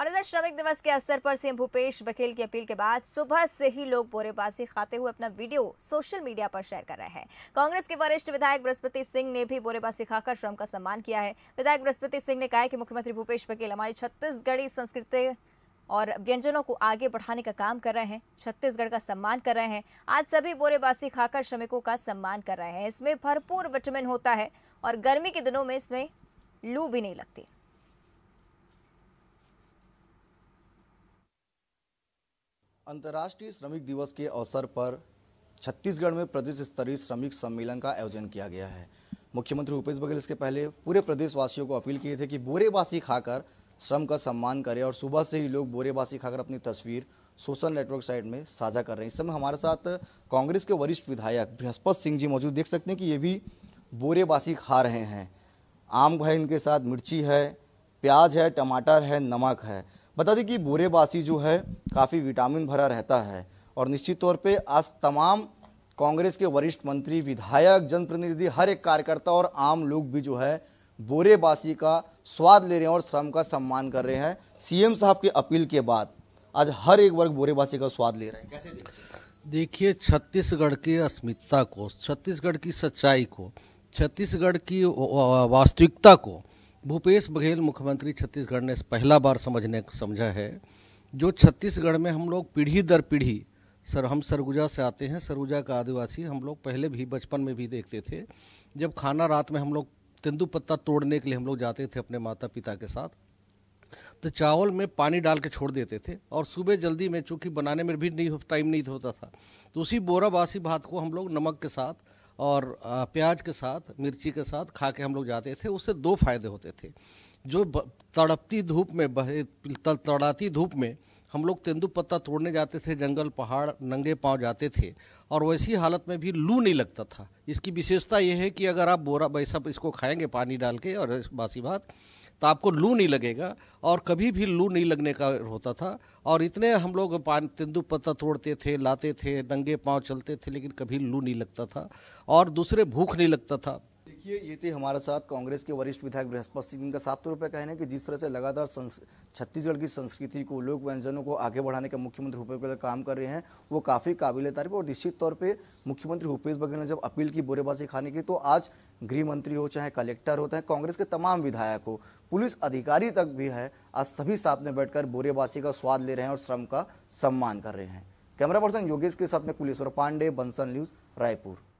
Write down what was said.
और इधर श्रमिक दिवस के अवसर पर सीएम भूपेश बघेल की अपील के बाद सुबह से ही लोग बोरेबाजी खाते हुए अपना वीडियो सोशल मीडिया पर शेयर कर रहे हैं कांग्रेस के वरिष्ठ विधायक बृहस्पति सिंह ने भी बोरेबाजी खाकर श्रम का सम्मान किया है विधायक बृहस्पति सिंह ने कहा कि मुख्यमंत्री भूपेश बघेल हमारी छत्तीसगढ़ी संस्कृति और व्यंजनों को आगे बढ़ाने का काम कर रहे हैं छत्तीसगढ़ का सम्मान कर रहे हैं आज सभी बोरेबासी खाकर श्रमिकों का सम्मान कर रहे हैं इसमें भरपूर विटामिन होता है और गर्मी के दिनों में इसमें लू भी नहीं लगती अंतर्राष्ट्रीय श्रमिक दिवस के अवसर पर छत्तीसगढ़ में प्रदेश स्तरीय श्रमिक सम्मेलन का आयोजन किया गया है मुख्यमंत्री भूपेश बघेल इसके पहले पूरे प्रदेशवासियों को अपील किए थे कि बोरेबासी खाकर श्रम का सम्मान करें और सुबह से ही लोग बोरेबासी खाकर अपनी तस्वीर सोशल नेटवर्क साइट में साझा कर रहे हैं इस समय हमारे साथ कांग्रेस के वरिष्ठ विधायक बृहस्पत सिंह जी मौजूद देख सकते हैं कि ये भी बोरेबासी खा रहे हैं आम है इनके साथ मिर्ची है प्याज है टमाटर है नमक है बता दें कि बोरेबासी जो है काफ़ी विटामिन भरा रहता है और निश्चित तौर पे आज तमाम कांग्रेस के वरिष्ठ मंत्री विधायक जनप्रतिनिधि हर एक कार्यकर्ता और आम लोग भी जो है बोरेबासी का स्वाद ले रहे हैं और श्रम का सम्मान कर रहे हैं सीएम साहब की अपील के बाद आज हर एक वर्ग बोरेबासी का स्वाद ले रहे हैं कैसे देखिए छत्तीसगढ़ के अस्मिता को छत्तीसगढ़ की सच्चाई को छत्तीसगढ़ की वास्तविकता को भूपेश बघेल मुख्यमंत्री छत्तीसगढ़ ने पहला बार समझने समझा है जो छत्तीसगढ़ में हम लोग पीढ़ी दर पीढ़ी सर हम सरगुजा से आते हैं सरगुजा का आदिवासी हम लोग पहले भी बचपन में भी देखते थे जब खाना रात में हम लोग तेंदु पत्ता तोड़ने के लिए हम लोग जाते थे अपने माता पिता के साथ तो चावल में पानी डाल के छोड़ देते थे और सुबह जल्दी में चूँकि बनाने में भी नहीं टाइम नहीं होता था तो उसी बोरा बासी भात को हम लोग नमक के साथ और प्याज के साथ मिर्ची के साथ खा के हम लोग जाते थे उससे दो फायदे होते थे जो तड़पती धूप में बहे तड़ाती धूप में हम लोग तेंदुपत्ता पत्ता तोड़ने जाते थे जंगल पहाड़ नंगे पाँव जाते थे और वैसी हालत में भी लू नहीं लगता था इसकी विशेषता यह है कि अगर आप बोरा वैसा इसको खाएंगे पानी डाल के और बासी बात तो आपको लू नहीं लगेगा और कभी भी लू नहीं लगने का होता था और इतने हम लोग पान तेंदू पत्ता तोड़ते थे लाते थे नंगे पाँव चलते थे लेकिन कभी लू नहीं लगता था और दूसरे भूख नहीं लगता था देखिए ये थे हमारे साथ कांग्रेस के वरिष्ठ विधायक बृहस्पत सिंह का साफ तौर पर कहना है कि जिस तरह से लगातार छत्तीसगढ़ की संस्कृति को लोक व्यंजनों को आगे बढ़ाने का मुख्यमंत्री भूपेश बघेल काम कर रहे हैं वो काफ़ी काबिल तारीफ और निश्चित तौर पर मुख्यमंत्री भूपेश बघेल ने जब अपील की बोरेबाजी खाने की तो आज गृह मंत्री हो चाहे कलेक्टर हो चाहे कांग्रेस के तमाम विधायक हो पुलिस अधिकारी तक भी है आज सभी साथ में बैठकर बोरेबासी का स्वाद ले रहे हैं और श्रम का सम्मान कर रहे हैं कैमरा पर्सन योगेश के साथ में कुलेश्वर पांडे बंसन न्यूज़ रायपुर